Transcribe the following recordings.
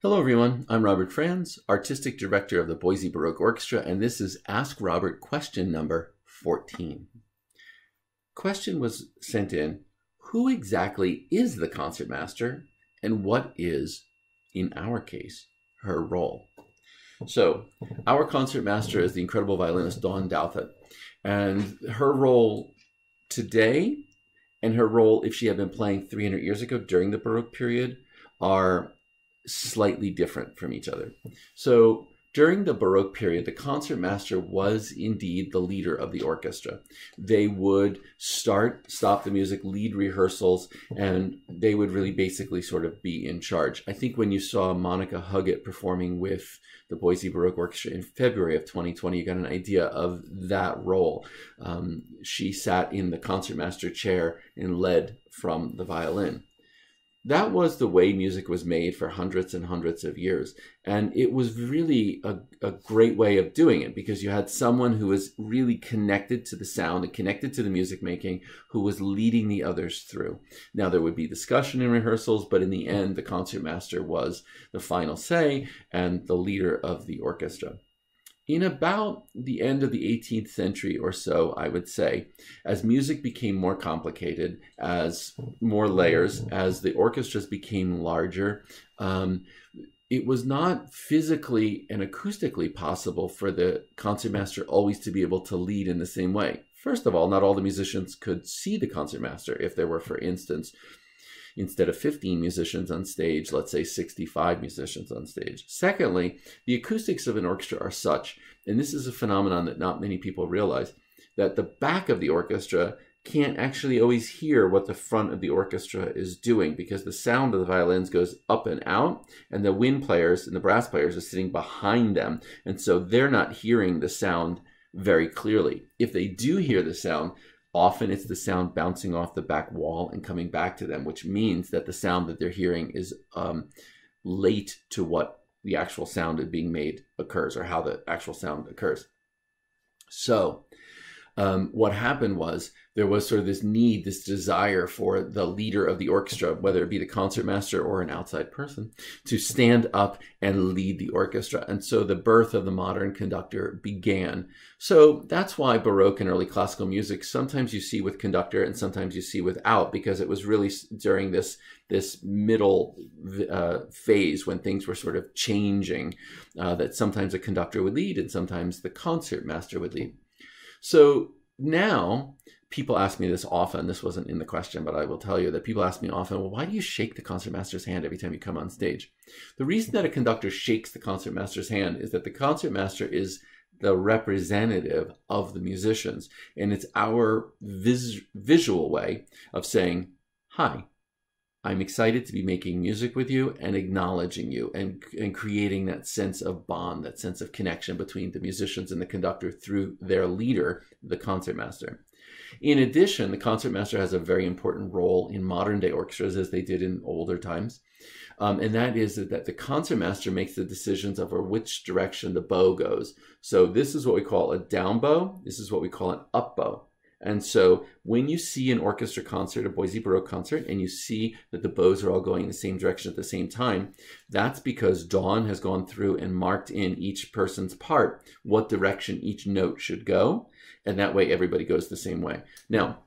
Hello, everyone. I'm Robert Franz, Artistic Director of the Boise Baroque Orchestra, and this is Ask Robert question number 14. Question was sent in Who exactly is the concertmaster, and what is, in our case, her role? So, our concertmaster is the incredible violinist Dawn Douthit, and her role today and her role, if she had been playing 300 years ago during the Baroque period, are slightly different from each other. So during the Baroque period, the concertmaster was indeed the leader of the orchestra. They would start, stop the music, lead rehearsals, and they would really basically sort of be in charge. I think when you saw Monica Huggett performing with the Boise Baroque Orchestra in February of 2020, you got an idea of that role. Um, she sat in the concertmaster chair and led from the violin that was the way music was made for hundreds and hundreds of years. And it was really a, a, great way of doing it because you had someone who was really connected to the sound and connected to the music making who was leading the others through. Now, there would be discussion in rehearsals, but in the end, the concertmaster was the final say and the leader of the orchestra in about the end of the 18th century or so, I would say, as music became more complicated, as more layers, as the orchestras became larger, um, it was not physically and acoustically possible for the concertmaster always to be able to lead in the same way. First of all, not all the musicians could see the concertmaster if there were, for instance, instead of 15 musicians on stage, let's say 65 musicians on stage. Secondly, the acoustics of an orchestra are such, and this is a phenomenon that not many people realize, that the back of the orchestra can't actually always hear what the front of the orchestra is doing because the sound of the violins goes up and out and the wind players and the brass players are sitting behind them and so they're not hearing the sound very clearly if they do hear the sound Often it's the sound bouncing off the back wall and coming back to them, which means that the sound that they're hearing is um, late to what the actual sound being made occurs or how the actual sound occurs. So um, what happened was there was sort of this need, this desire for the leader of the orchestra, whether it be the concertmaster or an outside person, to stand up and lead the orchestra. And so the birth of the modern conductor began. So that's why Baroque and early classical music sometimes you see with conductor and sometimes you see without, because it was really during this this middle uh, phase when things were sort of changing uh, that sometimes a conductor would lead and sometimes the concertmaster would lead. So now people ask me this often. This wasn't in the question, but I will tell you that people ask me often, well, why do you shake the concertmaster's hand every time you come on stage? The reason that a conductor shakes the concertmaster's hand is that the concertmaster is the representative of the musicians. And it's our vis visual way of saying, hi, I'm excited to be making music with you and acknowledging you and, and creating that sense of bond, that sense of connection between the musicians and the conductor through their leader, the concertmaster. In addition, the concertmaster has a very important role in modern day orchestras as they did in older times. Um, and that is that the concertmaster makes the decisions over which direction the bow goes. So this is what we call a down bow. This is what we call an up bow. And so when you see an orchestra concert, a Boise Baroque concert, and you see that the bows are all going in the same direction at the same time, that's because Dawn has gone through and marked in each person's part what direction each note should go. And that way everybody goes the same way. Now,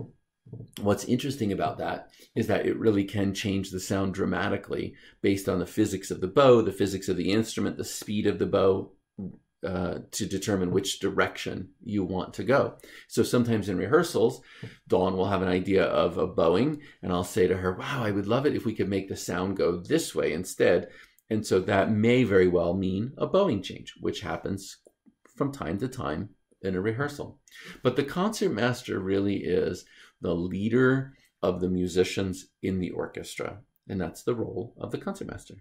what's interesting about that is that it really can change the sound dramatically based on the physics of the bow, the physics of the instrument, the speed of the bow, uh, to determine which direction you want to go. So sometimes in rehearsals, Dawn will have an idea of a bowing, and I'll say to her, Wow, I would love it if we could make the sound go this way instead. And so that may very well mean a bowing change, which happens from time to time in a rehearsal. But the concertmaster really is the leader of the musicians in the orchestra, and that's the role of the concertmaster.